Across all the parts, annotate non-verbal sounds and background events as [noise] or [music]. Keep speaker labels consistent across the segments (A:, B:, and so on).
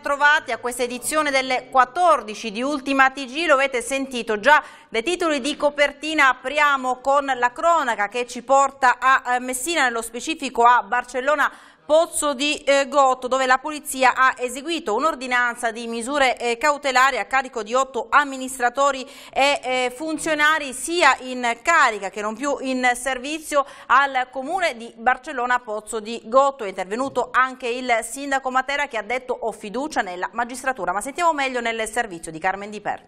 A: trovati a questa edizione delle 14 di Ultima TG, lo avete sentito già dai titoli di copertina, apriamo con la cronaca che ci porta a eh, Messina, nello specifico a Barcellona Pozzo di eh, Gotto dove la polizia ha eseguito un'ordinanza di misure eh, cautelari a carico di otto amministratori e eh, funzionari sia in carica che non più in servizio al comune di Barcellona Pozzo di Gotto. È intervenuto anche il sindaco Matera che ha detto ho fiducia nella magistratura ma sentiamo meglio nel servizio di Carmen Di Per.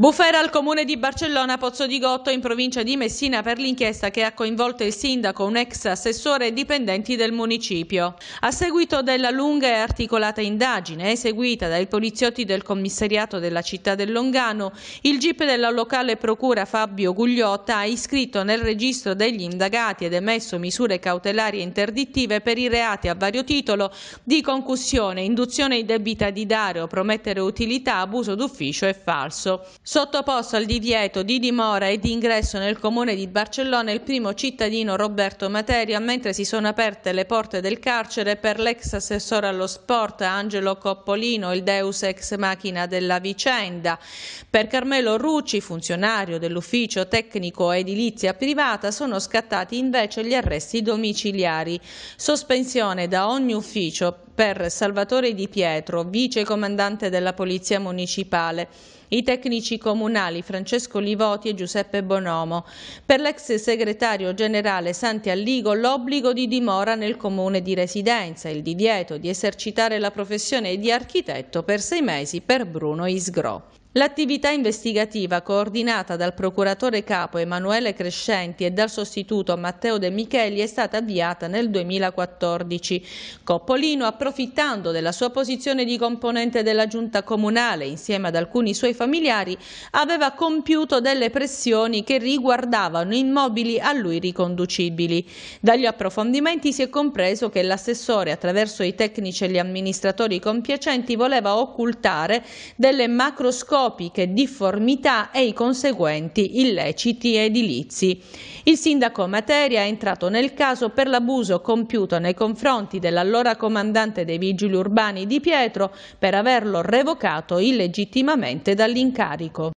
B: Bufera al comune di Barcellona Pozzo di Gotto in provincia di Messina per l'inchiesta che ha coinvolto il sindaco, un ex assessore e dipendenti del municipio. A seguito della lunga e articolata indagine eseguita dai poliziotti del commissariato della città del Longano, il GIP della locale procura Fabio Gugliotta ha iscritto nel registro degli indagati ed emesso misure cautelari e interdittive per i reati a vario titolo di concussione, induzione in debita di dare o promettere utilità, abuso d'ufficio e falso sottoposto al divieto di dimora e di ingresso nel comune di Barcellona il primo cittadino Roberto Materia mentre si sono aperte le porte del carcere per l'ex assessore allo sport Angelo Coppolino, il deus ex machina della vicenda, per Carmelo Rucci, funzionario dell'ufficio tecnico edilizia privata, sono scattati invece gli arresti domiciliari, sospensione da ogni ufficio per Salvatore Di Pietro, vice comandante della Polizia Municipale, i tecnici comunali Francesco Livoti e Giuseppe Bonomo. Per l'ex segretario generale Santi Alligo l'obbligo di dimora nel comune di residenza, il divieto di esercitare la professione di architetto per sei mesi per Bruno Isgro. L'attività investigativa coordinata dal procuratore capo Emanuele Crescenti e dal sostituto Matteo De Micheli è stata avviata nel 2014. Coppolino, approfittando della sua posizione di componente della giunta comunale insieme ad alcuni suoi familiari, aveva compiuto delle pressioni che riguardavano immobili a lui riconducibili. Dagli approfondimenti si è compreso che l'assessore attraverso i tecnici e gli amministratori compiacenti voleva occultare delle macroscopiche utopiche difformità e i conseguenti illeciti edilizi. Il sindaco Materia è entrato nel caso per l'abuso compiuto nei confronti dell'allora comandante dei vigili urbani Di Pietro per averlo revocato illegittimamente dall'incarico.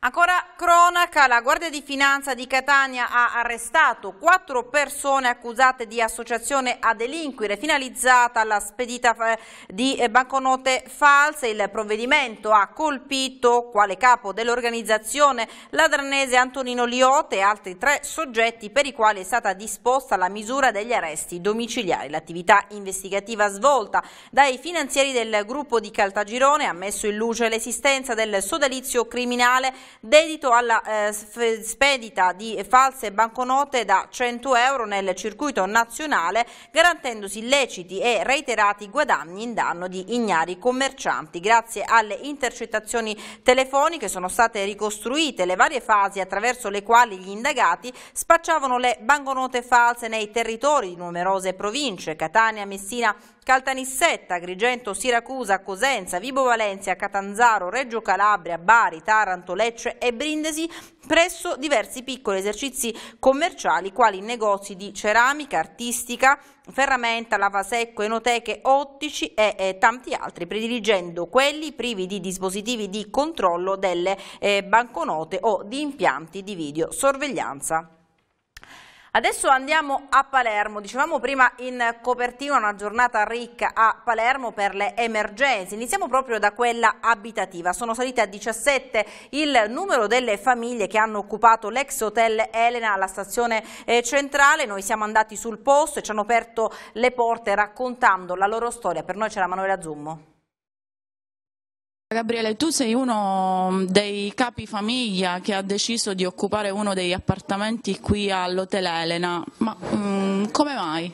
A: Ancora cronaca, la Guardia di Finanza di Catania ha arrestato quattro persone accusate di associazione a delinquere finalizzata alla spedita eh, di eh, banconote false. Il provvedimento ha colpito, quale capo dell'organizzazione, l'adranese Antonino Liotte e altri tre soggetti per i quali è stata disposta la misura degli arresti domiciliari. L'attività investigativa svolta dai finanzieri del gruppo di Caltagirone ha messo in luce l'esistenza del sodalizio criminale dedito alla eh, spedita di false banconote da 100 euro nel circuito nazionale, garantendosi illeciti e reiterati guadagni in danno di ignari commercianti. Grazie alle intercettazioni telefoniche sono state ricostruite le varie fasi attraverso le quali gli indagati spacciavano le banconote false nei territori di numerose province, Catania, Messina, Caltanissetta, Agrigento, Siracusa, Cosenza, Vibo Valencia, Catanzaro, Reggio Calabria, Bari, Taranto, Lecce e Brindisi presso diversi piccoli esercizi commerciali quali negozi di ceramica, artistica, ferramenta, lavasecco, enoteche, ottici e, e tanti altri, prediligendo quelli privi di dispositivi di controllo delle eh, banconote o di impianti di videosorveglianza. Adesso andiamo a Palermo, dicevamo prima in copertina una giornata ricca a Palermo per le emergenze, iniziamo proprio da quella abitativa, sono salite a 17 il numero delle famiglie che hanno occupato l'ex hotel Elena alla stazione eh, centrale, noi siamo andati sul posto e ci hanno aperto le porte raccontando la loro storia, per noi c'era Manuela Zummo.
C: Gabriele, tu sei uno mm, dei capi famiglia che ha deciso di occupare uno degli appartamenti qui all'Hotel Elena, ma um, come mai?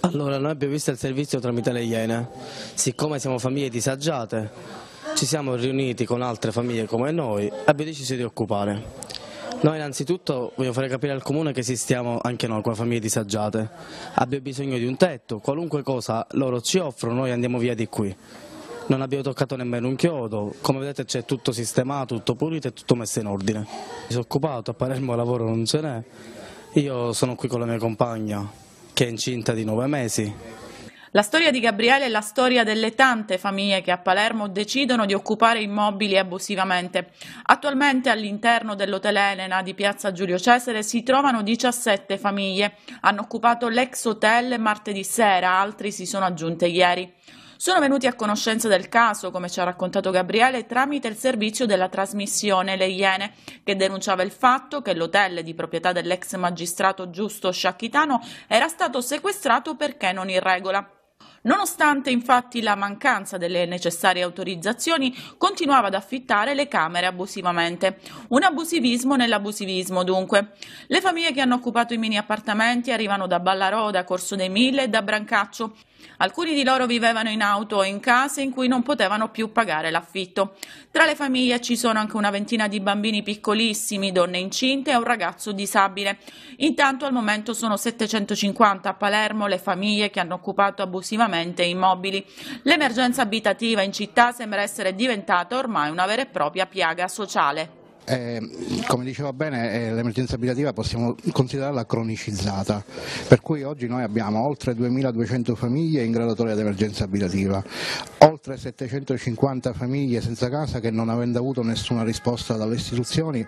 D: Allora, noi abbiamo visto il servizio tramite le Iene, siccome siamo famiglie disagiate, ci siamo riuniti con altre famiglie come noi e abbiamo deciso di occupare. Noi innanzitutto voglio fare capire al comune che esistiamo anche noi come famiglie disagiate, abbiamo bisogno di un tetto, qualunque cosa loro ci offrono noi andiamo via di qui non abbiamo toccato nemmeno un chiodo, come vedete c'è tutto sistemato, tutto pulito e tutto messo in ordine. Disoccupato, a Palermo lavoro non ce n'è,
E: io sono qui con la mia compagna che è incinta di nove mesi.
D: La
C: storia di Gabriele è la storia delle tante famiglie che a Palermo decidono di occupare immobili abusivamente. Attualmente all'interno dell'hotel Elena di Piazza Giulio Cesare si trovano 17 famiglie. Hanno occupato l'ex hotel martedì sera, altri si sono aggiunte ieri sono venuti a conoscenza del caso, come ci ha raccontato Gabriele, tramite il servizio della trasmissione Le Iene, che denunciava il fatto che l'hotel di proprietà dell'ex magistrato Giusto Sciacchitano era stato sequestrato perché non in regola. Nonostante infatti la mancanza delle necessarie autorizzazioni, continuava ad affittare le camere abusivamente. Un abusivismo nell'abusivismo, dunque. Le famiglie che hanno occupato i mini appartamenti arrivano da Ballaroda, Corso dei Mille e da Brancaccio. Alcuni di loro vivevano in auto o in case in cui non potevano più pagare l'affitto. Tra le famiglie ci sono anche una ventina di bambini piccolissimi, donne incinte e un ragazzo disabile. Intanto al momento sono 750 a Palermo le famiglie che hanno occupato abusivamente immobili. L'emergenza abitativa in città sembra essere diventata ormai una vera e propria piaga sociale.
F: Eh, come diceva bene, eh, l'emergenza abitativa possiamo considerarla cronicizzata, per cui oggi noi abbiamo oltre 2200 famiglie in graduatoria di emergenza abitativa, oltre 750 famiglie senza casa che non avendo avuto nessuna risposta dalle istituzioni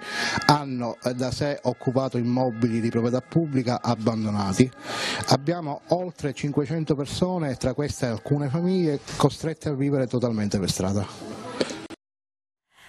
F: hanno eh, da sé occupato immobili di proprietà pubblica abbandonati. Abbiamo oltre 500 persone, tra queste alcune famiglie, costrette a vivere totalmente per strada.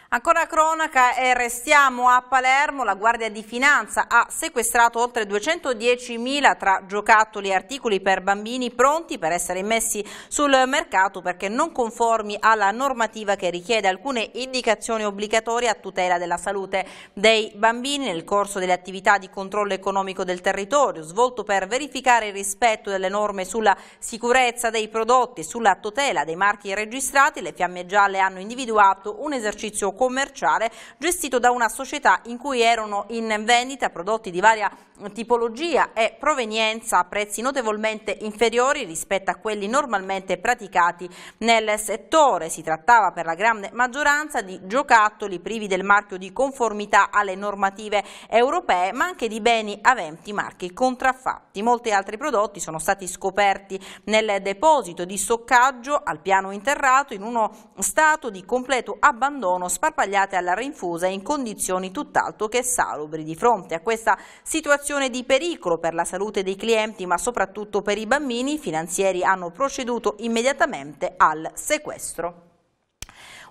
A: Ancora cronaca e eh, restiamo a Palermo, la Guardia di Finanza ha sequestrato oltre 210.000 tra giocattoli e articoli per bambini pronti per essere immessi sul mercato perché non conformi alla normativa che richiede alcune indicazioni obbligatorie a tutela della salute dei bambini nel corso delle attività di controllo economico del territorio, svolto per verificare il rispetto delle norme sulla sicurezza dei prodotti e sulla tutela dei marchi registrati, le fiamme gialle hanno individuato un esercizio commerciale gestito da una società in cui erano in vendita prodotti di varia tipologia e provenienza a prezzi notevolmente inferiori rispetto a quelli normalmente praticati nel settore. Si trattava per la grande maggioranza di giocattoli privi del marchio di conformità alle normative europee, ma anche di beni aventi marchi contraffatti. Molti altri prodotti sono stati scoperti nel deposito di stoccaggio al piano interrato in uno stato di completo abbandono spazio sparpagliate alla rinfusa in condizioni tutt'altro che salubri. Di fronte a questa situazione di pericolo per la salute dei clienti ma soprattutto per i bambini, i finanzieri hanno proceduto immediatamente al sequestro.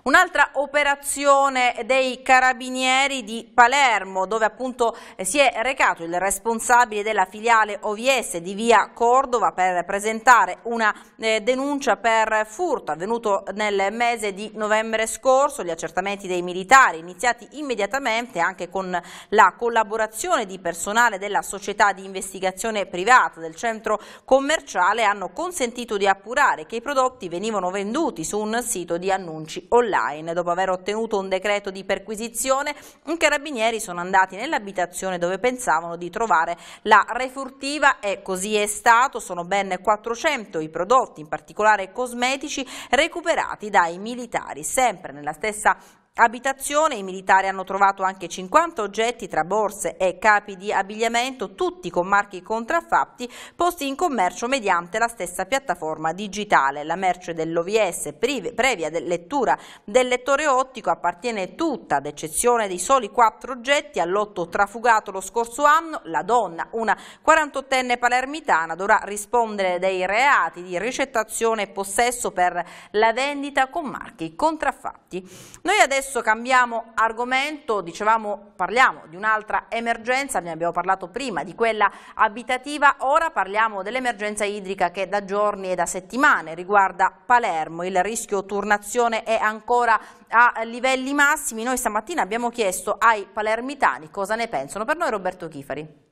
A: Un'altra operazione dei carabinieri di Palermo dove appunto eh, si è recato il responsabile della filiale OVS di via Cordova per presentare una eh, denuncia per furto avvenuto nel mese di novembre scorso. Gli accertamenti dei militari iniziati immediatamente anche con la collaborazione di personale della società di investigazione privata del centro commerciale hanno consentito di appurare che i prodotti venivano venduti su un sito di annunci online online. Dopo aver ottenuto un decreto di perquisizione, i carabinieri sono andati nell'abitazione dove pensavano di trovare la refurtiva e così è stato. Sono ben 400 i prodotti, in particolare cosmetici, recuperati dai militari. Sempre nella stessa abitazione. I militari hanno trovato anche 50 oggetti tra borse e capi di abbigliamento, tutti con marchi contraffatti, posti in commercio mediante la stessa piattaforma digitale. La merce dell'OVS previa lettura del lettore ottico appartiene tutta, ad eccezione dei soli quattro oggetti, all'otto trafugato lo scorso anno. La donna, una 48enne palermitana, dovrà rispondere dei reati di ricettazione e possesso per la vendita con marchi contraffatti. Noi adesso Adesso cambiamo argomento, dicevamo parliamo di un'altra emergenza, ne abbiamo parlato prima di quella abitativa, ora parliamo dell'emergenza idrica che da giorni e da settimane riguarda Palermo, il rischio turnazione è ancora a livelli massimi, noi stamattina abbiamo chiesto ai palermitani cosa ne pensano, per noi Roberto Chifari.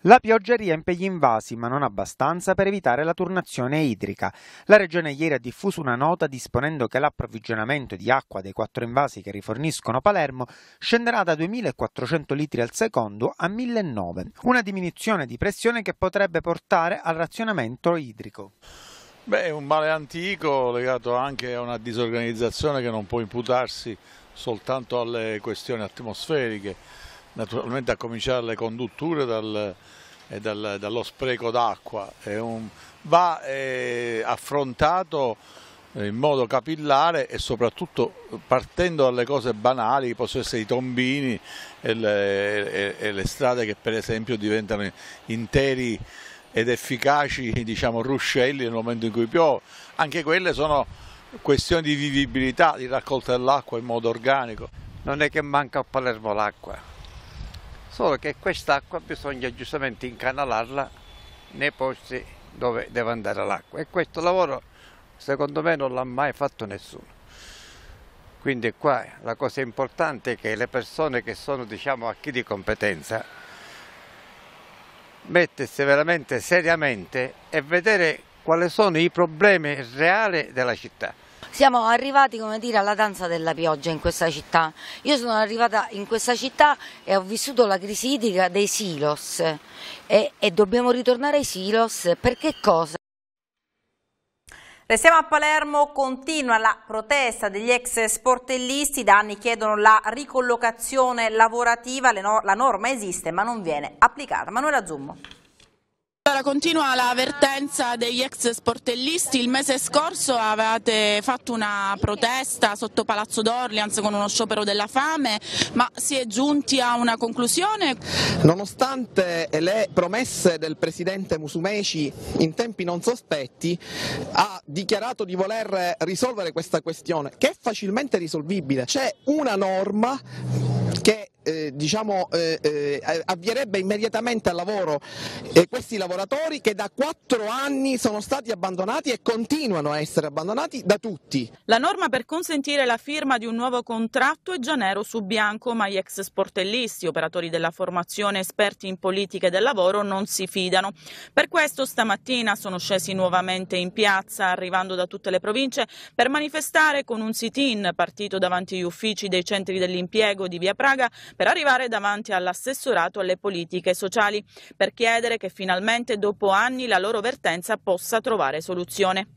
G: La pioggia riempie gli invasi, ma non abbastanza per evitare la turnazione idrica. La regione ieri ha diffuso una nota disponendo che l'approvvigionamento di acqua dei quattro invasi che riforniscono Palermo scenderà da 2.400 litri al secondo a 1.009, una diminuzione di pressione che potrebbe portare al razionamento idrico.
H: Beh, è un male antico legato anche a una disorganizzazione che non può imputarsi soltanto alle questioni atmosferiche naturalmente a cominciare dalle condutture dal, e eh, dal, dallo spreco d'acqua. Va eh, affrontato in modo capillare e soprattutto partendo dalle cose banali, possono essere i tombini e le, e, e le strade che per esempio diventano interi ed efficaci diciamo, ruscelli nel momento in cui piove. Anche quelle sono questioni di vivibilità, di raccolta dell'acqua in modo organico.
G: Non è che manca a Palermo l'acqua, solo che quest'acqua bisogna giustamente incanalarla nei posti dove deve andare l'acqua e questo lavoro secondo me non l'ha mai fatto nessuno. Quindi qua la cosa importante è che le persone che sono diciamo a chi di competenza mettersi veramente seriamente e vedere quali sono i problemi reali della città
C: siamo arrivati come dire alla danza della pioggia in questa città. Io sono arrivata in questa città e ho vissuto la crisi idrica dei silos
A: e, e
I: dobbiamo ritornare ai silos perché cosa?
A: Restiamo a Palermo, continua la protesta degli ex sportellisti, da anni chiedono la ricollocazione lavorativa, la norma esiste ma non viene applicata. Manuela Zummo. Allora, continua la vertenza degli ex sportellisti. Il
C: mese scorso avevate fatto una protesta sotto Palazzo d'Orleans con uno sciopero della fame, ma si è giunti a una conclusione? Nonostante
J: le promesse del presidente Musumeci in tempi non sospetti, ha dichiarato di voler risolvere questa questione, che è facilmente risolvibile. C'è una norma che eh, diciamo, eh, eh avvierebbe immediatamente al lavoro eh, questi lavoratori che da quattro anni sono stati abbandonati e continuano a essere abbandonati da tutti.
C: La norma per consentire la firma di un nuovo contratto è già nero su bianco, ma gli ex sportellisti, operatori della formazione, esperti in politiche del lavoro non si fidano. Per questo stamattina sono scesi nuovamente in piazza, arrivando da tutte le province, per manifestare con un sit-in partito davanti agli uffici dei centri dell'impiego di Via Praga per arrivare davanti all'assessorato alle politiche sociali per chiedere che finalmente dopo anni la loro vertenza possa trovare soluzione.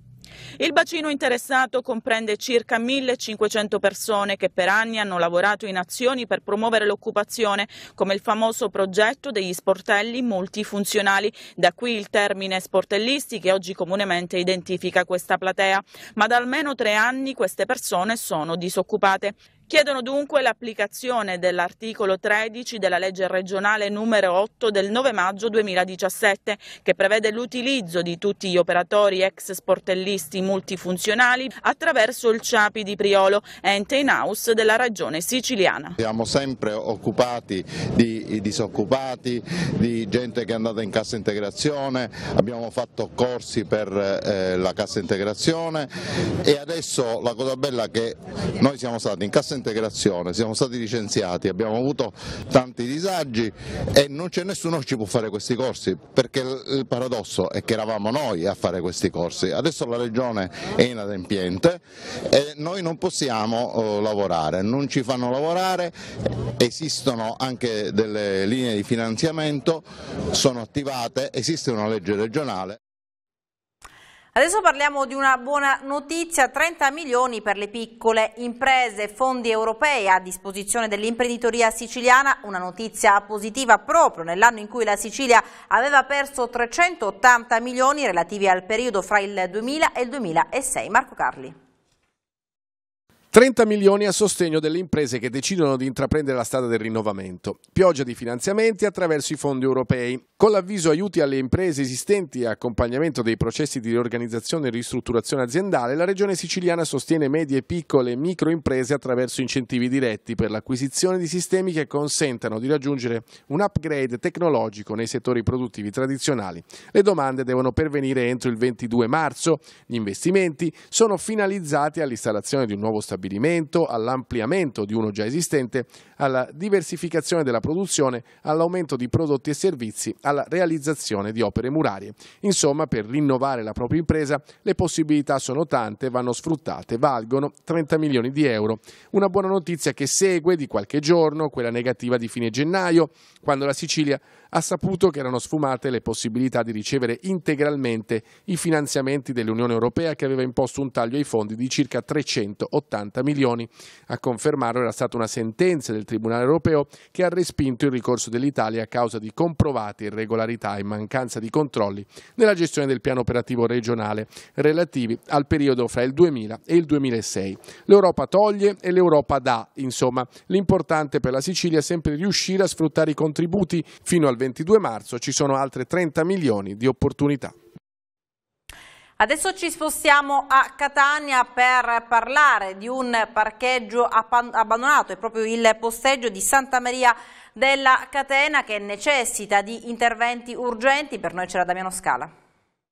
C: Il bacino interessato comprende circa 1500 persone che per anni hanno lavorato in azioni per promuovere l'occupazione, come il famoso progetto degli sportelli multifunzionali, da qui il termine sportellisti che oggi comunemente identifica questa platea, ma da almeno tre anni queste persone sono disoccupate. Chiedono dunque l'applicazione dell'articolo 13 della legge regionale numero 8 del 9 maggio 2017 che prevede l'utilizzo di tutti gli operatori ex sportellisti multifunzionali attraverso il CIAPI di Priolo, ente in house della regione siciliana.
F: Siamo sempre occupati di disoccupati, di gente che è andata in cassa integrazione, abbiamo fatto corsi per eh, la cassa integrazione e adesso la cosa bella è che noi siamo stati in cassa integrazione integrazione, siamo stati licenziati, abbiamo avuto tanti disagi e non c'è nessuno che ci può fare questi corsi perché il paradosso è che eravamo noi a fare questi corsi, adesso la regione è inadempiente e noi non possiamo oh, lavorare, non ci fanno lavorare, esistono anche delle linee di finanziamento, sono attivate, esiste una legge regionale.
A: Adesso parliamo di una buona notizia, 30 milioni per le piccole imprese, fondi europei a disposizione dell'imprenditoria siciliana, una notizia positiva proprio nell'anno in cui la Sicilia aveva perso 380 milioni relativi al periodo fra il 2000 e il 2006. Marco Carli.
H: 30 milioni a sostegno delle imprese che decidono di intraprendere la strada del rinnovamento. Pioggia di finanziamenti attraverso i fondi europei. Con l'avviso aiuti alle imprese esistenti e accompagnamento dei processi di riorganizzazione e ristrutturazione aziendale, la Regione Siciliana sostiene medie, piccole e micro imprese attraverso incentivi diretti per l'acquisizione di sistemi che consentano di raggiungere un upgrade tecnologico nei settori produttivi tradizionali. Le domande devono pervenire entro il 22 marzo. Gli investimenti sono finalizzati all'installazione di un nuovo stabilimento stabilimento, all'ampliamento di uno già esistente, alla diversificazione della produzione, all'aumento di prodotti e servizi, alla realizzazione di opere murarie. Insomma, per rinnovare la propria impresa le possibilità sono tante, vanno sfruttate, valgono 30 milioni di euro. Una buona notizia che segue di qualche giorno, quella negativa di fine gennaio, quando la Sicilia ha saputo che erano sfumate le possibilità di ricevere integralmente i finanziamenti dell'Unione Europea che aveva imposto un taglio ai fondi di circa 380 milioni. A confermarlo era stata una sentenza del Tribunale Europeo che ha respinto il ricorso dell'Italia a causa di comprovate irregolarità e mancanza di controlli nella gestione del piano operativo regionale relativi al periodo fra il 2000 e il 2006. L'Europa toglie e l'Europa dà, insomma, l'importante per la Sicilia è sempre riuscire a sfruttare i contributi fino al 22 marzo ci sono altre 30 milioni di opportunità.
A: Adesso ci spostiamo a Catania per parlare di un parcheggio abbandonato, è proprio il posteggio di Santa Maria della Catena che necessita di interventi urgenti, per noi c'era Damiano Scala.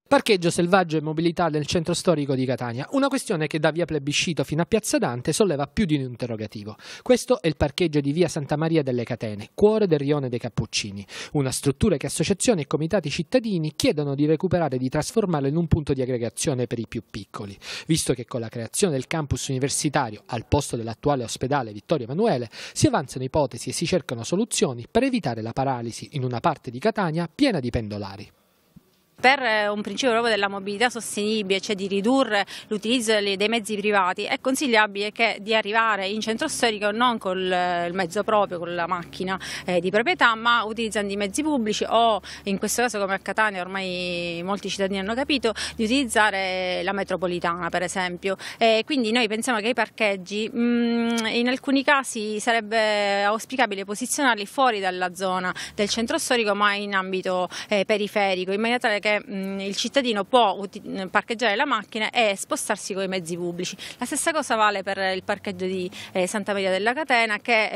K: Parcheggio selvaggio e mobilità nel centro storico di Catania, una questione che da via Plebiscito fino a Piazza Dante solleva più di un interrogativo. Questo è il parcheggio di via Santa Maria delle Catene, cuore del rione dei Cappuccini, una struttura che associazioni e comitati cittadini chiedono di recuperare e di trasformare in un punto di aggregazione per i più piccoli, visto che con la creazione del campus universitario al posto dell'attuale ospedale Vittorio Emanuele si avanzano ipotesi e si cercano soluzioni per evitare la paralisi in una parte di Catania piena di pendolari
L: per eh, un principio proprio della mobilità sostenibile, cioè di ridurre l'utilizzo dei mezzi privati, è consigliabile che di arrivare in centro storico non col eh, mezzo proprio, con la macchina eh, di proprietà, ma utilizzando i mezzi pubblici o in questo caso come a Catania ormai molti cittadini hanno capito, di utilizzare la metropolitana per esempio. Eh, quindi noi pensiamo che i parcheggi mh, mm, in alcuni casi sarebbe auspicabile posizionarli fuori dalla zona del centro storico ma in ambito eh, periferico, in maniera tale che perché mh, il cittadino può parcheggiare la macchina e spostarsi con i mezzi pubblici. La stessa cosa vale per il parcheggio di eh, Santa Maria della Catena che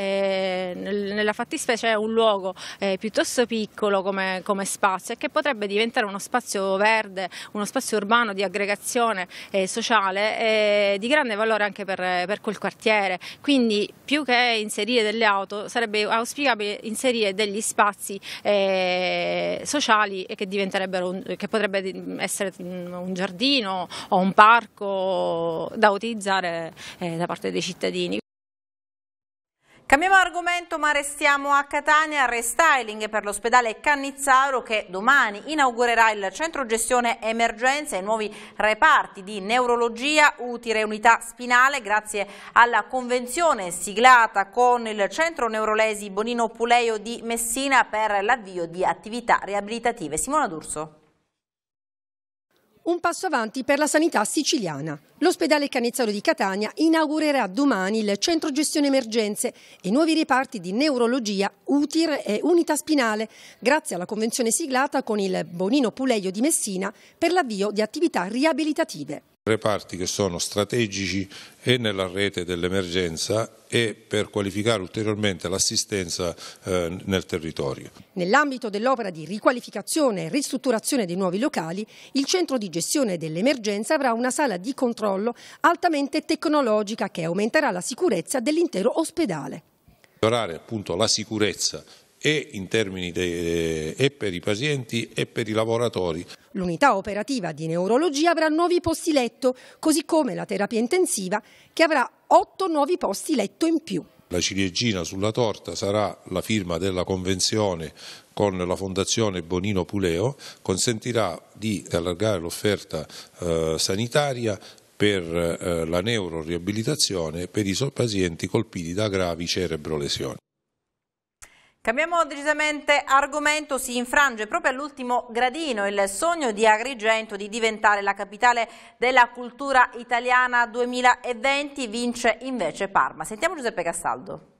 L: eh, nella fattispecie è un luogo eh, piuttosto piccolo come, come, spazio e che potrebbe diventare uno spazio verde, uno spazio urbano di aggregazione eh, sociale eh, di grande valore anche per, per quel quartiere. Quindi più che inserire delle auto sarebbe auspicabile inserire degli spazi eh, sociali e che diventerebbero un, che potrebbe essere mm, un giardino o un parco da utilizzare eh, da parte dei cittadini.
A: Cambiamo argomento ma restiamo a Catania, restyling per l'ospedale Cannizzaro che domani inaugurerà il centro gestione emergenza e nuovi reparti di neurologia, utile e unità spinale grazie alla convenzione siglata con il centro neurolesi Bonino Puleio di Messina per l'avvio di attività riabilitative. Simona D'Urso.
I: Un passo avanti per la sanità
A: siciliana.
I: L'ospedale Canizzaro di Catania inaugurerà domani il centro gestione emergenze e nuovi reparti di neurologia, UTIR e unità spinale, grazie alla convenzione siglata con il Bonino Puleio di Messina per l'avvio di attività riabilitative
F: reparti che sono strategici e nella rete dell'emergenza e per qualificare ulteriormente l'assistenza eh, nel territorio.
I: Nell'ambito dell'opera di riqualificazione e ristrutturazione dei nuovi locali, il centro di gestione dell'emergenza avrà una sala di controllo altamente tecnologica che aumenterà la sicurezza dell'intero ospedale.
F: Migliorare appunto la sicurezza e, de, e per i pazienti e per i lavoratori.
I: L'unità operativa di neurologia avrà nuovi posti letto, così come la terapia intensiva che avrà otto nuovi posti letto in più.
F: La ciliegina sulla torta sarà la firma della convenzione con la Fondazione Bonino Puleo, consentirà di allargare l'offerta eh, sanitaria per eh, la neuroriabilitazione per i pazienti colpiti da gravi cerebrolesioni.
A: Cambiamo decisamente argomento, si infrange proprio all'ultimo gradino il sogno di Agrigento di diventare la capitale della cultura italiana 2020, vince invece Parma. Sentiamo Giuseppe Castaldo.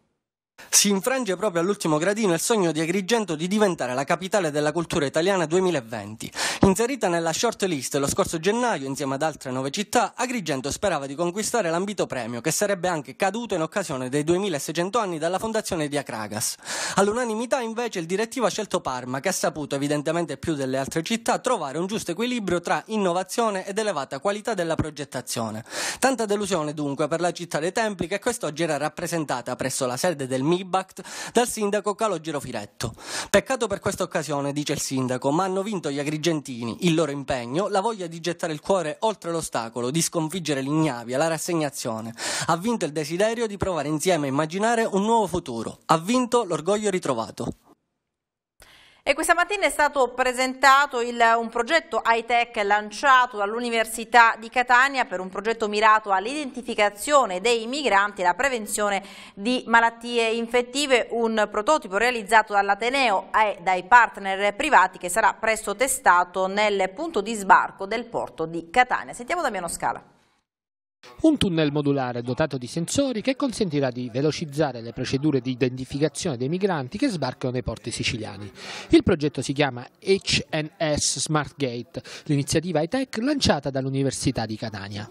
K: Si infrange proprio all'ultimo gradino il sogno di Agrigento di diventare la capitale della cultura italiana 2020. Inserita nella shortlist lo scorso gennaio insieme ad altre nove città, Agrigento sperava di conquistare l'ambito premio che sarebbe anche caduto in occasione dei 2600 anni dalla fondazione di Akragas. All'unanimità invece il direttivo ha scelto Parma che ha saputo evidentemente più delle altre città trovare un giusto equilibrio tra innovazione ed elevata qualità della progettazione. Tanta delusione dunque per la città dei templi che quest'oggi era rappresentata presso la sede del MIBACT dal sindaco Calogero Firetto. Peccato per questa occasione, dice il sindaco, ma hanno vinto gli agrigentini, il loro impegno, la voglia di gettare il cuore oltre l'ostacolo, di sconfiggere l'ignavia, la rassegnazione. Ha vinto il desiderio di provare insieme a immaginare un nuovo futuro. Ha vinto l'orgoglio ritrovato.
A: E questa mattina è stato presentato il, un progetto high-tech lanciato dall'Università di Catania per un progetto mirato all'identificazione dei migranti e alla prevenzione di malattie infettive, un prototipo realizzato dall'Ateneo e dai partner privati che sarà presto testato nel punto di sbarco del porto di Catania. Sentiamo Damiano Scala.
K: Un tunnel modulare dotato di sensori che consentirà di velocizzare le procedure di identificazione dei migranti che sbarcano nei porti siciliani. Il progetto si chiama HNS Smart Gate, l'iniziativa high-tech lanciata dall'Università di Catania.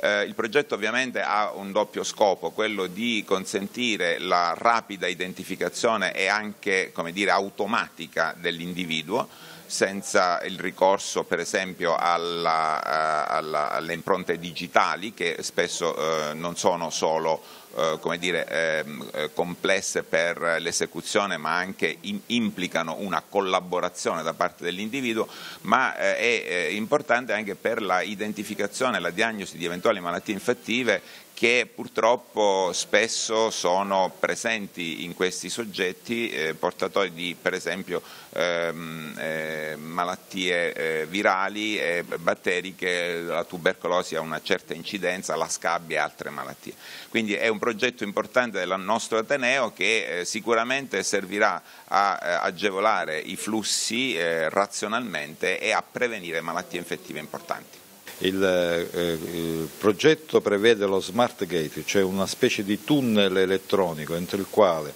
M: Eh, il progetto ovviamente ha un doppio scopo, quello di consentire la rapida identificazione e anche come dire, automatica dell'individuo senza il ricorso per esempio alla, eh, alla, alle impronte digitali che spesso eh, non sono solo eh, come dire, ehm, eh, complesse per l'esecuzione ma anche in, implicano una collaborazione da parte dell'individuo, ma eh, è eh, importante anche per la identificazione e la diagnosi di eventuali malattie infettive che purtroppo spesso sono presenti in questi soggetti eh, portatori di per esempio ehm, eh, malattie eh, virali e batteriche, la tubercolosi ha una certa incidenza, la scabbia e altre malattie. Quindi è un un progetto importante del nostro Ateneo che eh, sicuramente servirà a eh, agevolare i flussi eh, razionalmente e a prevenire malattie infettive importanti.
F: Il, eh, il, progetto prevede lo smart gate, cioè una specie di tunnel elettronico entro il quale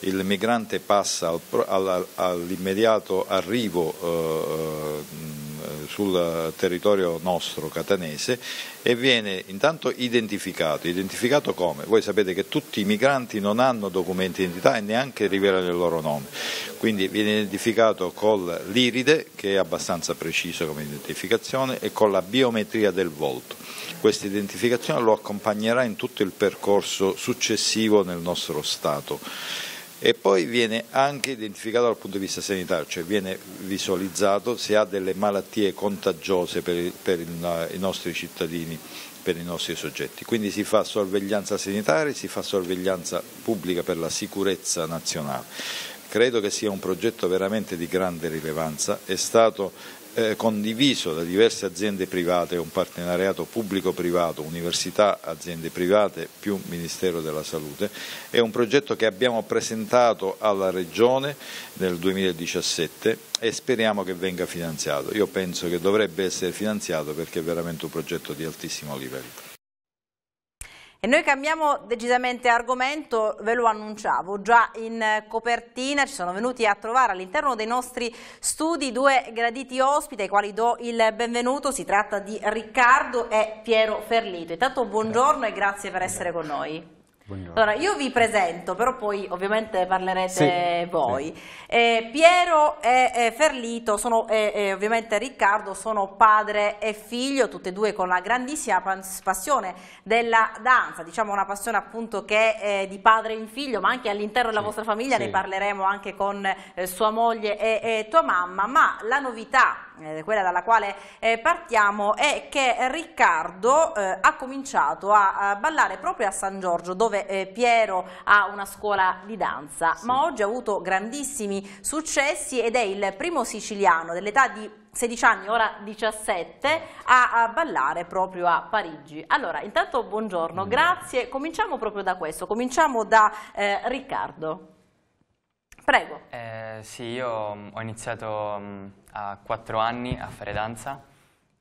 F: il migrante passa al, al, all'immediato arrivo eh, eh eh, sul territorio nostro catanese e viene intanto identificato. Identificato come? Voi sapete che tutti i migranti non hanno documenti di identità e neanche rivelano il loro nome, quindi viene identificato con l'iride che è abbastanza preciso come identificazione e con la biometria del volto. Questa identificazione lo accompagnerà in tutto il percorso successivo nel nostro Stato e poi viene anche identificato dal punto di vista sanitario, cioè viene visualizzato se ha delle malattie contagiose per, per il, i nostri cittadini per i nostri soggetti. Quindi si fa sorveglianza sanitaria, si fa sorveglianza pubblica per la sicurezza nazionale. Credo che sia un progetto veramente di grande rilevanza, è stato eh, condiviso da diverse aziende private, un partenariato pubblico-privato, università, aziende private più Ministero della Salute. È un progetto che abbiamo presentato alla Regione nel 2017 e speriamo che venga finanziato. Io penso che dovrebbe essere finanziato perché è veramente un progetto di altissimo livello.
A: E noi cambiamo decisamente argomento, ve lo annunciavo, già in eh, copertina ci sono venuti a trovare all'interno dei nostri studi due graditi ospiti ai quali do il benvenuto, si tratta di Riccardo e Piero Ferlito. Intanto buongiorno e grazie per essere con noi. Buongiorno. Allora, io vi presento, però poi ovviamente parlerete sì, voi. Sì. Eh, Piero e, e Ferlito sono, e, e, ovviamente Riccardo sono padre e figlio, tutti e due con la grandissima passione della danza, diciamo una passione appunto che è eh, di padre in figlio, ma anche all'interno della sì, vostra famiglia, ne parleremo anche con eh, sua moglie e, e tua mamma, ma la novità eh, quella dalla quale eh, partiamo, è che Riccardo eh, ha cominciato a, a, ballare proprio a San Giorgio, dove eh, Piero ha una scuola di danza, sì. ma oggi ha avuto grandissimi successi ed è il primo siciliano dell'età di 16 anni, ora 17, a, ballare proprio a Parigi. Allora, intanto buongiorno, mm. grazie. Cominciamo proprio da questo, cominciamo da eh, Riccardo. Prego.
D: Eh, sì, io mm, ho iniziato mm, a 4 anni a fare danza,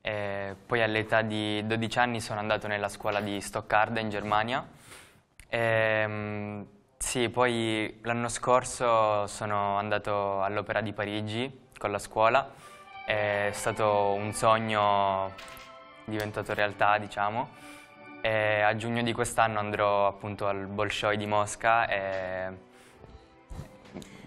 D: e poi all'età di 12 anni sono andato nella scuola di Stoccarda in Germania. E, ehm, sì, poi l'anno scorso sono andato all'Opera di Parigi con la scuola, è stato un sogno diventato realtà, diciamo. E a giugno di quest'anno andrò appunto al Bolshoi di Mosca E,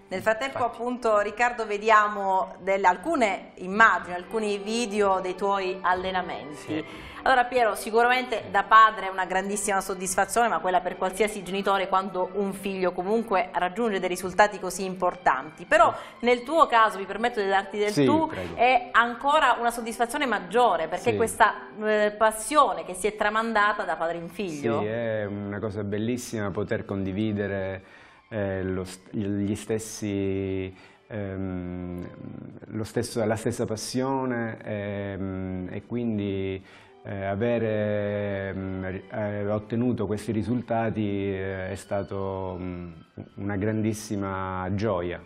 A: nel frattempo Infatti. appunto Riccardo vediamo delle, alcune immagini, alcuni video dei tuoi allenamenti. Sì. Allora Piero, sicuramente da padre è una grandissima soddisfazione, ma quella per qualsiasi genitore quando un figlio comunque raggiunge dei risultati così importanti. Però nel tuo caso, mi permetto di darti del sì, tu, credo. è ancora una soddisfazione maggiore, perché sì. questa eh, passione che si è tramandata da padre in figlio. Sì,
N: è una cosa bellissima poter condividere eh, st gli stessi, ehm, stesso, la stessa passione ehm, e quindi eh, avere ehm, eh, ottenuto questi risultati eh, è stata mm, una grandissima gioia.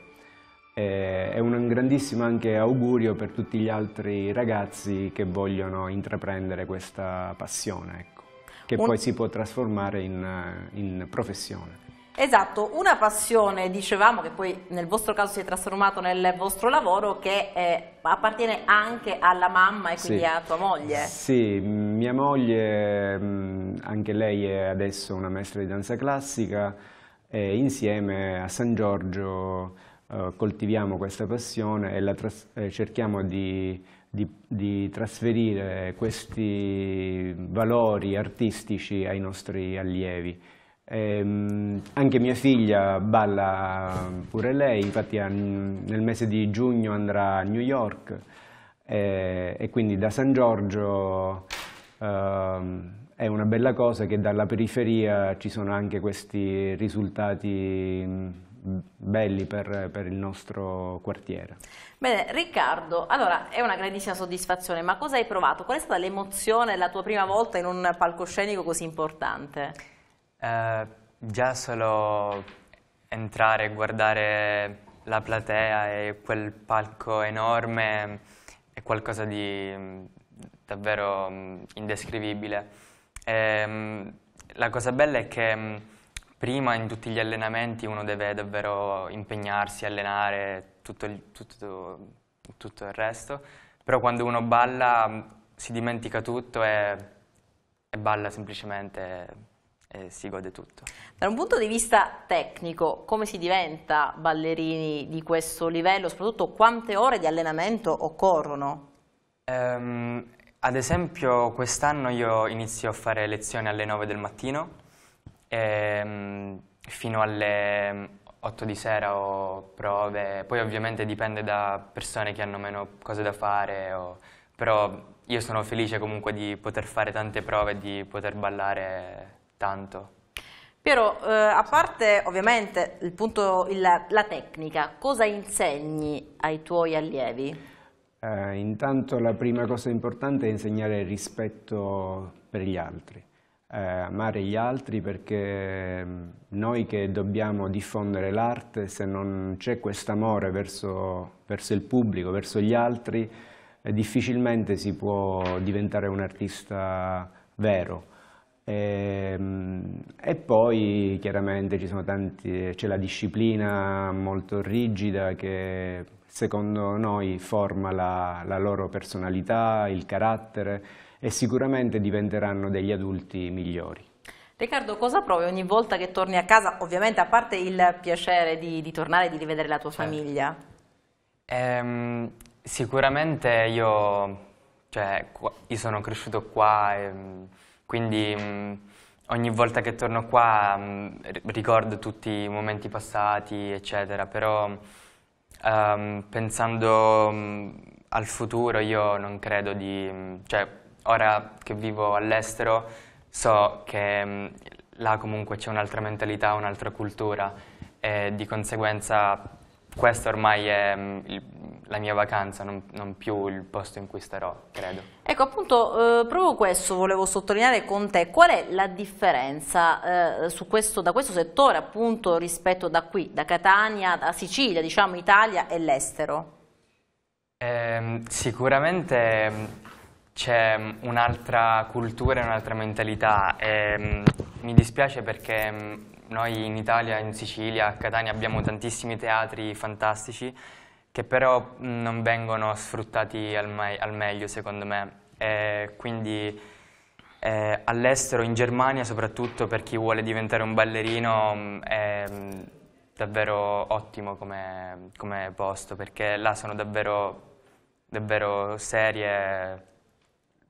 N: E, è un grandissimo anche augurio per tutti gli altri ragazzi che vogliono intraprendere questa passione, ecco, che un... poi si può trasformare in, in professione.
A: Esatto, una passione, dicevamo, che poi nel vostro caso si è trasformato nel vostro lavoro, che è, eh, appartiene anche alla mamma e quindi sì. a tua moglie.
N: Sì, mia moglie, anche lei è adesso una maestra di danza classica e insieme a San Giorgio eh, coltiviamo questa passione e, tras e cerchiamo di, di, di trasferire questi valori artistici ai nostri allievi. Eh, anche mia figlia balla pure lei, infatti nel mese di giugno andrà a New York eh, e quindi da San Giorgio eh, è una bella cosa che dalla periferia ci sono anche questi risultati mm, belli per, per, il nostro quartiere.
A: Bene, Riccardo, allora è una grandissima soddisfazione, ma cosa hai provato? Qual è stata l'emozione la tua prima volta in un palcoscenico così importante?
D: Eh, già solo entrare e guardare la platea e quel palco enorme è qualcosa di mm, davvero mm, indescrivibile. E, ehm, la cosa bella è che mm, prima in tutti gli allenamenti uno deve davvero impegnarsi, allenare tutto il, tutto, tutto il resto, però quando uno balla si dimentica tutto e, e balla semplicemente eh, si gode tutto.
A: Da un punto di vista tecnico, come si diventa ballerini di questo livello? Soprattutto quante ore di allenamento occorrono?
D: Um, ad esempio quest'anno io inizio a fare lezioni alle 9 del mattino ehm, fino alle 8 mm, di sera ho prove, poi ovviamente dipende da persone che hanno meno cose da fare, o, però io sono felice comunque di poter fare tante prove e di poter ballare tanto.
A: Piero, eh, a parte ovviamente il punto, il, la tecnica, cosa insegni ai tuoi allievi?
N: Eh, intanto la prima cosa importante è insegnare rispetto per gli altri, eh, amare gli altri perché mm, noi che dobbiamo diffondere l'arte, se non c'è questo amore verso, verso, il pubblico, verso gli altri, eh, difficilmente si può diventare un artista vero. Ehm, e, poi chiaramente c'è la disciplina molto rigida che secondo noi forma la, la loro personalità, il carattere e sicuramente diventeranno
D: degli adulti migliori.
A: Riccardo, cosa provi ogni volta che torni a casa? Ovviamente, a parte il piacere di, di tornare e di rivedere la tua certo. famiglia.
D: Ehm, sicuramente io, cioè, io sono cresciuto qua, e, ehm, quindi mh, mm, ogni volta che torno qua mh, mm, ricordo tutti i momenti passati, eccetera, però um, pensando mh, mm, al futuro io non credo di... cioè, ora che vivo all'estero so che là comunque c'è un'altra mentalità, un'altra cultura e di conseguenza questa ormai è mm, il, la mia vacanza, non, non, più il posto in cui starò, credo.
A: Ecco, appunto, eh, proprio questo volevo sottolineare con te. Qual è la differenza eh, questo, da questo settore, appunto, rispetto da qui, da Catania, da Sicilia, diciamo, Italia e l'estero?
D: Eh, sicuramente mm, c'è mm, un'altra cultura e un'altra mentalità. mi dispiace perché noi in Italia, in Sicilia, a Catania abbiamo tantissimi teatri fantastici che però non vengono sfruttati al, me al meglio secondo me. E quindi eh, all'estero, in Germania soprattutto, per chi vuole diventare un ballerino è mm, davvero ottimo come, come posto perché là sono davvero, davvero serie,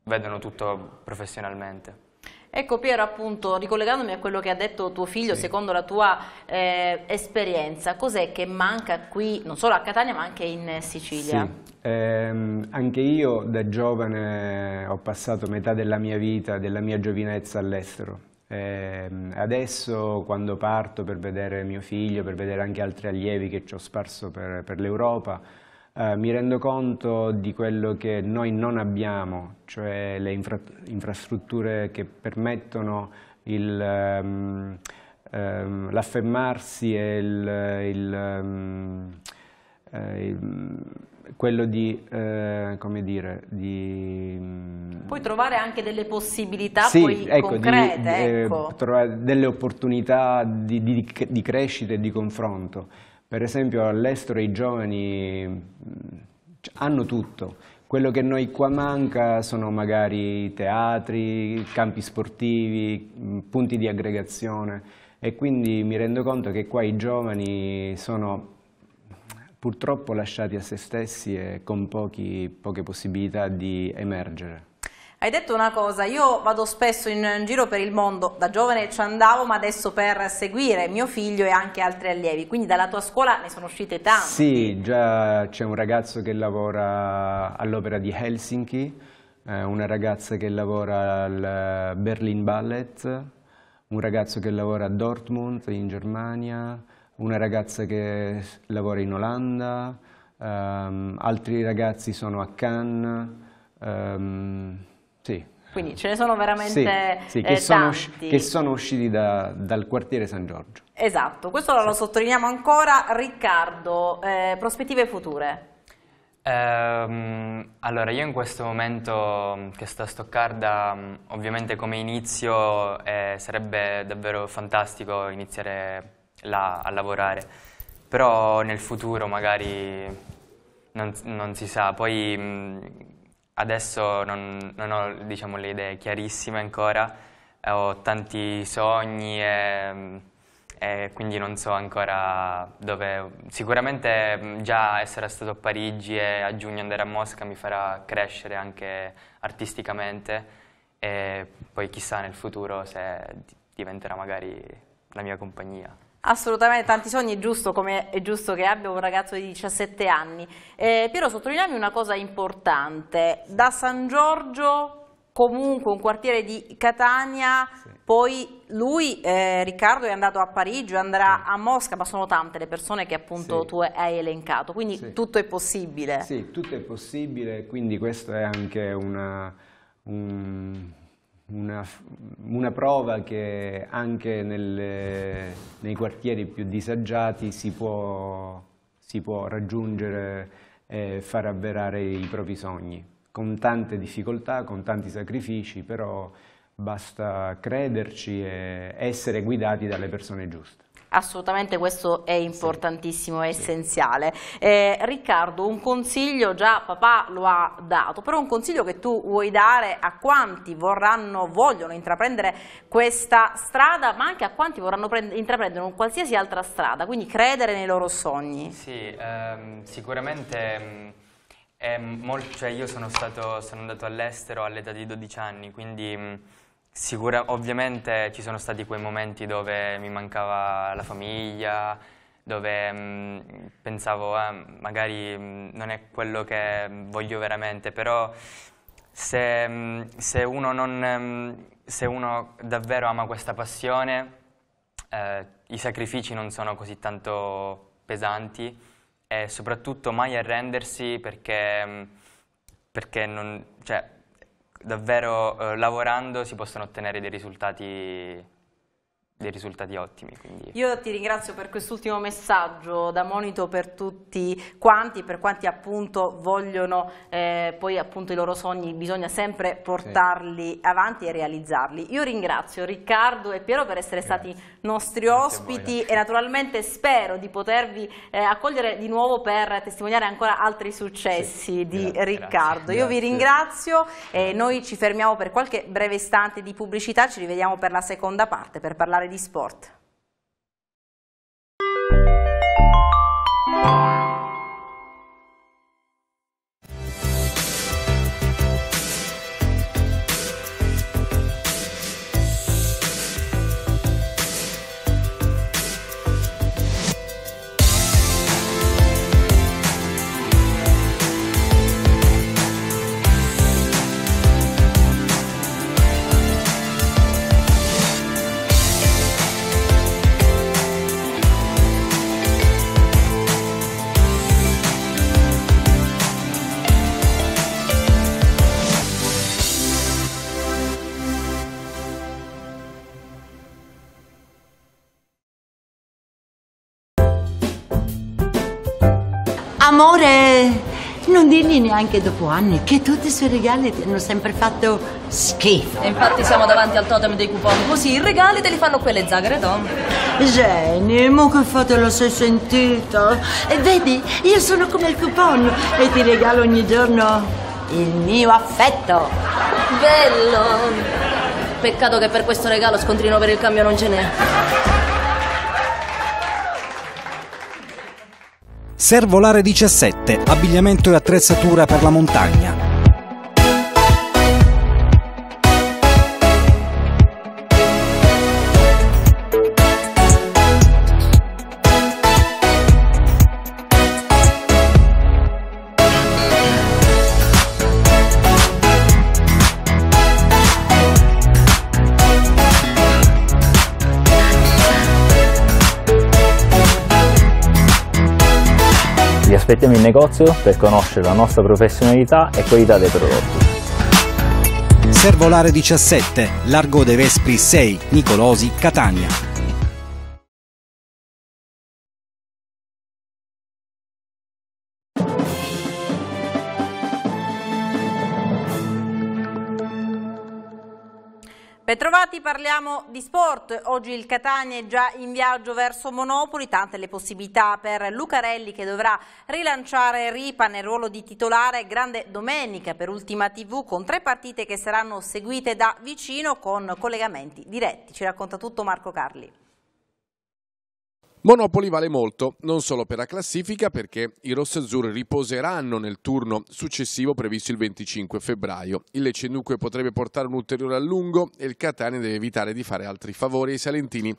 D: vedono tutto professionalmente.
A: Ecco Piero, appunto, ricollegandomi a quello che ha detto tuo figlio, sì. secondo la tua eh, esperienza, cos'è che manca qui, non solo a Catania, ma anche in eh, Sicilia?
N: Sì. Eh, anche io da giovane ho passato metà della mia vita, della mia giovinezza all'estero. Eh, adesso quando parto per vedere mio figlio, per vedere anche altri allievi che ci ho sparso per, per l'Europa, eh, mi rendo conto di quello che noi non abbiamo, cioè le infra infrastrutture che permettono ehm, ehm, l'affermarsi e il, il, ehm, eh, il quello di, eh, come dire, di... Mm,
A: Puoi trovare anche delle possibilità sì, ecco, concrete, di, ecco.
N: trovare delle opportunità di, di, di crescita e di confronto. Per esempio all'estero i giovani mm, cioè, hanno tutto, quello che noi qua manca sono magari teatri, campi sportivi, mm, punti di aggregazione e quindi mi rendo conto che qua i giovani sono purtroppo lasciati a se stessi e con pochi, poche possibilità di emergere.
A: Hai detto una cosa, io vado spesso in giro per il mondo, da giovane ci andavo ma adesso per seguire mio figlio e anche altri allievi, quindi dalla tua scuola ne sono uscite tante.
N: Sì, già c'è un ragazzo che lavora all'opera di Helsinki, eh, una ragazza che lavora al Berlin Ballet, un ragazzo che lavora a Dortmund in Germania, una ragazza che lavora in Olanda, um, altri ragazzi sono a Cannes, um, sì.
A: Quindi ce ne sono veramente sì, sì, che, eh, sono che, sono
N: usciti da, dal quartiere San Giorgio.
A: Esatto, questo sì. lo sottolineiamo ancora. Riccardo, eh, prospettive future?
D: Ehm, allora, io in questo momento mm, che sto a Stoccarda, mm, ovviamente come inizio eh, sarebbe davvero fantastico iniziare là a lavorare, però nel futuro magari non, non si sa. Poi mm, Adesso non, non ho diciamo, le idee chiarissime ancora, eh, ho tanti sogni e, e quindi non so ancora dove... Sicuramente mm, già essere stato a Parigi e a giugno andare a Mosca mi farà crescere anche artisticamente e poi chissà nel futuro se diventerà magari la mia compagnia.
A: Assolutamente, tanti sogni è giusto come è giusto che abbia un ragazzo di 17 anni. Eh, Piero, sottolineami una cosa importante, da San Giorgio comunque un quartiere di Catania, sì. poi lui, eh, Riccardo, è andato a Parigi, andrà sì. a Mosca, ma sono tante le persone che appunto sì. tu hai elencato, quindi tutto è possibile.
N: Sì, tutto è possibile, quindi questo è anche una, un, una, una, prova che anche nelle, nei quartieri più disagiati si può, si può raggiungere e far avverare i propri sogni, con tante difficoltà, con tanti sacrifici, però basta crederci e essere guidati dalle persone giuste.
A: Assolutamente questo è importantissimo, è essenziale. Eh, Riccardo, un consiglio già papà lo ha dato, però un consiglio che tu vuoi dare a quanti vorranno, vogliono intraprendere questa strada, ma anche a quanti vorranno intraprendere un qualsiasi altra strada, quindi
D: credere nei loro sogni. Sì, ehm, sicuramente ehm, molto, cioè io sono, stato, sono andato all'estero all'età di 12 anni, quindi... Sicura, ovviamente ci sono stati quei momenti dove mi mancava la famiglia, dove mh, mm, pensavo eh, magari mh, mm, non è quello che voglio veramente, però se, mh, mm, se, uno, non, se uno, davvero ama questa passione eh, i sacrifici non sono così tanto pesanti e soprattutto mai arrendersi perché, perché non, cioè, davvero eh, lavorando si possono ottenere dei risultati dei risultati ottimi. Quindi.
A: Io ti ringrazio per quest'ultimo messaggio da monito per tutti quanti, per quanti appunto vogliono eh, poi appunto i loro sogni, bisogna sempre portarli sì. avanti e realizzarli. Io ringrazio Riccardo e Piero per essere Grazie. stati nostri Grazie ospiti e naturalmente spero di potervi eh, accogliere di nuovo per testimoniare ancora altri successi sì. di Grazie. Riccardo. Io vi ringrazio e noi ci fermiamo per qualche breve istante di pubblicità, ci rivediamo per la seconda parte per parlare di di sport. Amore, non dirgli neanche dopo anni che tutti i suoi regali ti hanno sempre fatto schifo. E infatti siamo davanti
B: al totem dei coupon, così i regali te li fanno quelle zagre donne.
A: Geni, mo che fate lo sei sentito? E vedi, io sono come il coupon e ti regalo ogni giorno il mio affetto. Bello!
B: Peccato che per questo regalo scontrino per il cambio non ce n'è.
G: Servolare 17, abbigliamento e attrezzatura per la montagna.
E: aspettiamo in negozio per conoscere la nostra professionalità e qualità dei prodotti.
G: Servolare 17, Largo
F: De Vespri 6, Nicolosi, Catania.
A: Bentrovati, parliamo di sport. Oggi il Catania è già in viaggio verso Monopoli, tante le possibilità per Lucarelli che dovrà rilanciare Ripa nel ruolo di titolare. Grande domenica per Ultima TV con tre partite che saranno seguite da vicino con collegamenti diretti. Ci racconta tutto Marco Carli.
H: Monopoli vale molto, non solo per la classifica, perché i rossazzurri riposeranno nel turno successivo previsto il 25 febbraio. Il Lecce dunque potrebbe portare un ulteriore allungo e il Catania deve evitare di fare altri favori ai salentini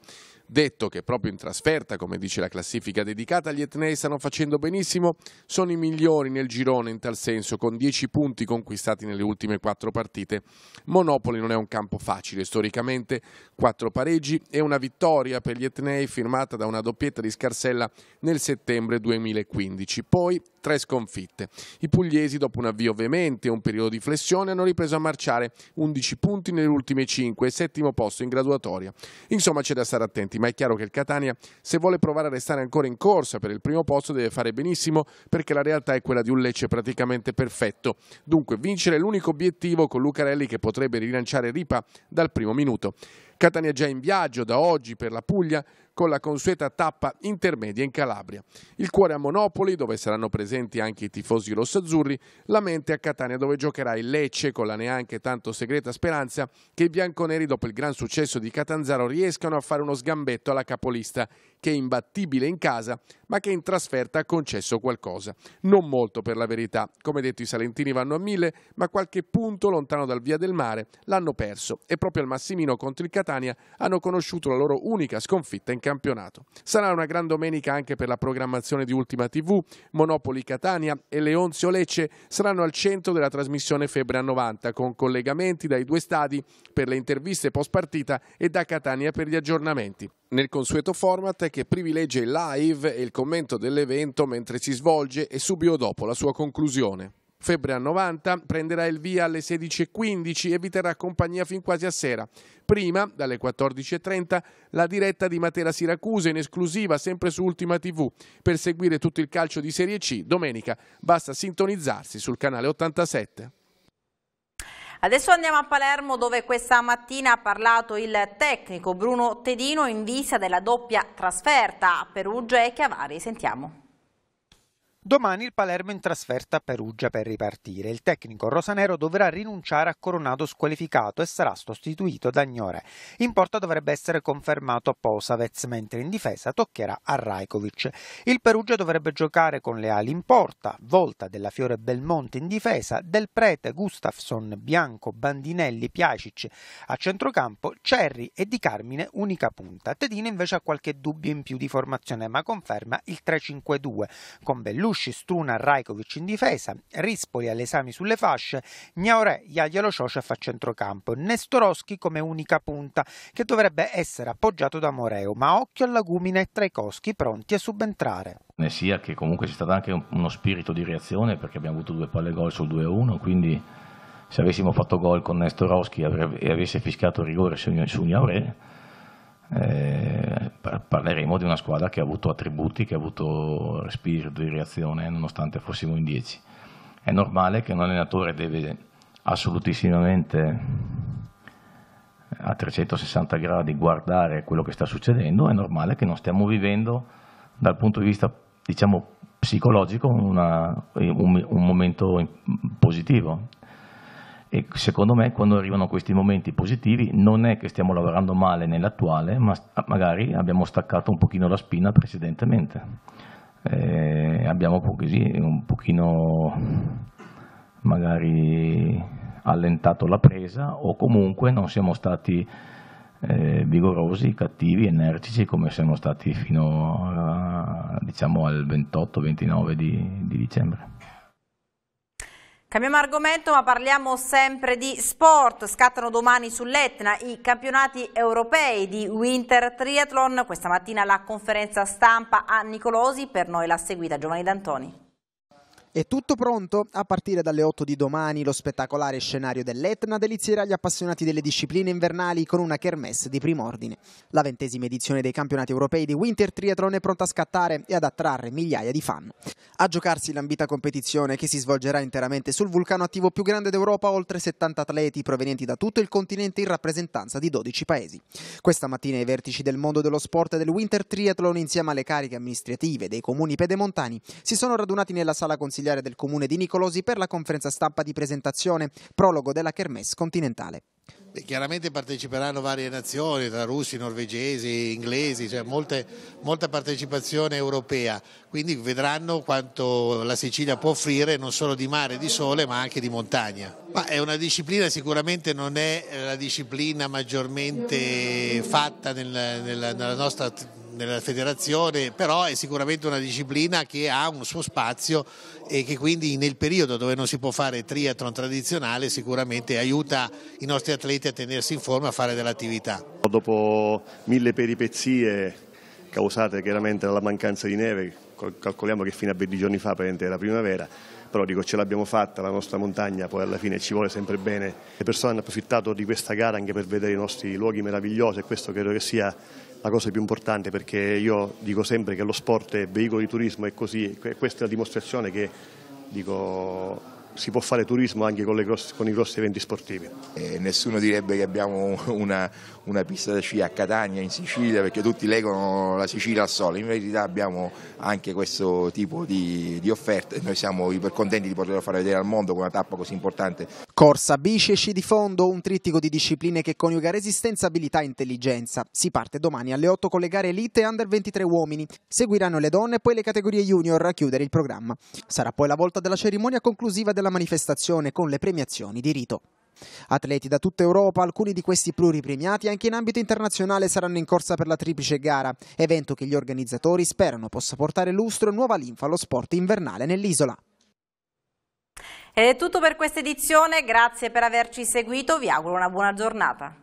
H: detto che proprio in trasferta, come dice la classifica dedicata, gli etnei stanno facendo benissimo, sono i migliori nel girone in tal senso, con 10 punti conquistati nelle ultime 4 partite. Monopoli non è un campo facile, storicamente 4 pareggi e una vittoria per gli etnei firmata da una doppietta di Scarsella nel settembre 2015, poi 3 sconfitte. I pugliesi, dopo un avvio veemente e un periodo di flessione, hanno ripreso a marciare 11 punti nelle ultime 5 e settimo posto in graduatoria. Insomma c'è da stare attenti ma è chiaro che il Catania, se vuole provare a restare ancora in corsa per il primo posto, deve fare benissimo perché la realtà è quella di un Lecce praticamente perfetto. Dunque, vincere è l'unico obiettivo con Lucarelli che potrebbe rilanciare Ripa dal primo minuto. Catania è già in viaggio da oggi per la Puglia, con la consueta tappa intermedia in Calabria. Il cuore a Monopoli, dove saranno presenti anche i tifosi rossazzurri, la mente a Catania, dove giocherà il Lecce con la neanche tanto segreta speranza che i bianconeri, dopo il gran successo di Catanzaro, riescano a fare uno sgambetto alla capolista che è imbattibile in casa, ma che in trasferta ha concesso qualcosa. Non molto per la verità. Come detto, i salentini vanno a mille, ma qualche punto lontano dal via del mare l'hanno perso e proprio al Massimino contro il Catania hanno conosciuto la loro unica sconfitta in campionato. Sarà una gran domenica anche per la programmazione di Ultima TV. Monopoli Catania e Leonzio Lecce saranno al centro della trasmissione Febbre a 90 con collegamenti dai due stadi per le interviste post partita e da Catania per gli aggiornamenti. Nel consueto format che privilegia il live e il commento dell'evento mentre si svolge e subito dopo la sua conclusione. Febbre a 90 prenderà il via alle 16.15 e vi terrà compagnia fin quasi a sera. Prima, dalle 14.30, la diretta di Matera Siracusa in esclusiva sempre su Ultima TV. Per seguire tutto il calcio di Serie C, domenica basta sintonizzarsi sul canale 87.
A: Adesso andiamo a Palermo dove questa mattina ha parlato il tecnico Bruno Tedino in vista della doppia trasferta a Perugia e Chiavari. Sentiamo.
G: Domani il Palermo in trasferta a Perugia per ripartire. Il tecnico rosanero dovrà rinunciare a Coronado squalificato e sarà sostituito da Gnore. In porta dovrebbe essere confermato Posavez, mentre in difesa toccherà a Rajkovic. Il Perugia dovrebbe giocare con le ali in porta, Volta della Fiore Belmonte in difesa, Del Prete, Gustafsson, Bianco, Bandinelli, Piacic. A centrocampo Cerri e Di Carmine unica punta. Tedino invece ha qualche dubbio in più di formazione, ma conferma il 3-5-2 con Bellucci Belushi struna Rajkovic in difesa, Rispoli all'esame sulle fasce, Gnaorè, Iaglielo Ciocef a centrocampo, Nestoroschi come unica punta che dovrebbe essere appoggiato da Moreo, ma occhio alla Gumina e Traikowski pronti a subentrare.
E: Ne sia che comunque c'è stato anche uno spirito di reazione perché abbiamo avuto due palle gol sul 2-1, quindi se avessimo fatto gol con Nestoroschi e avesse fischiato rigore su Gnaorè eh, parleremo di una squadra che ha avuto attributi, che ha avuto spirito di reazione nonostante fossimo in 10. È normale che un allenatore deve assolutissimamente eh, a 360 gradi guardare quello che sta succedendo, è normale che non stiamo vivendo dal punto di vista diciamo, psicologico una, un, un momento positivo e secondo me quando arrivano questi momenti positivi non è che stiamo lavorando male nell'attuale, ma ah, magari abbiamo staccato un pochino la spina precedentemente. Eh, abbiamo così un pochino magari allentato la presa o comunque non siamo stati eh, vigorosi, cattivi, energici come siamo stati fino a, diciamo, al 28-29 di, di dicembre.
A: Cambiamo argomento ma parliamo sempre di sport, scattano domani sull'Etna i campionati europei di Winter Triathlon, questa mattina la conferenza stampa a Nicolosi, per noi la seguita Giovanni D'Antoni.
J: È tutto pronto? A partire dalle 8 di domani lo spettacolare scenario dell'Etna delizierà gli appassionati delle discipline invernali con una kermesse di prim'ordine. La ventesima edizione dei campionati europei di Winter Triathlon è pronta a scattare e ad attrarre migliaia di fan. A giocarsi l'ambita competizione che si svolgerà interamente sul vulcano attivo più grande d'Europa, oltre 70 atleti provenienti da tutto il continente in rappresentanza di 12 paesi. Questa mattina i vertici del mondo dello sport e del Winter Triathlon insieme alle cariche amministrative dei comuni pedemontani si sono radunati nella sala consigliere consigliere del comune di Nicolosi, per la conferenza stampa di presentazione, prologo della Kermesse continentale.
H: Beh, chiaramente parteciperanno varie nazioni, tra russi, norvegesi, inglesi, cioè molte, molta partecipazione europea, quindi vedranno quanto la Sicilia può offrire non solo di mare, di sole, ma anche di montagna. Ma è una disciplina, sicuramente non è eh, la disciplina maggiormente fatta nel, nella, nella nostra nella federazione, però è sicuramente una disciplina che ha un suo spazio e che quindi nel periodo dove non si può fare triathlon tradizionale sicuramente aiuta i nostri atleti a tenersi in forma, a fare dell'attività. Dopo mille peripezie causate chiaramente dalla mancanza di neve, calcoliamo che fino a 20 giorni fa era primavera, però dico ce l'abbiamo fatta la nostra montagna, poi alla fine ci vuole sempre bene. Le persone hanno approfittato di questa gara anche per vedere i nostri luoghi meravigliosi e questo credo che sia la cosa più importante perché io dico sempre che lo sport è veicolo di turismo e così, questa è la dimostrazione che dico, si può fare turismo anche con, grossi, con i grossi eventi sportivi. Eh, nessuno direbbe che abbiamo [laughs] una, una, pista da sci a Catania, in Sicilia, perché tutti legano la Sicilia al sole, in verità abbiamo
M: anche questo tipo di, di offerte, noi siamo ipercontenti di poterlo fare vedere al mondo
J: con una tappa così importante. Corsa, bici e sci di fondo, un trittico di discipline che coniuga resistenza, abilità e intelligenza. Si parte domani alle 8 con le gare Elite e Under 23 uomini. Seguiranno le donne e poi le categorie junior a chiudere il programma. Sarà poi la volta della cerimonia conclusiva della manifestazione con le premiazioni di rito. Atleti da tutta Europa, alcuni di questi pluripremiati anche in ambito internazionale saranno in corsa per la triplice gara, evento che gli organizzatori sperano possa portare lustro e nuova linfa allo sport invernale nell'isola.
A: Ed è tutto per questa edizione, grazie per averci seguito, vi auguro una buona giornata.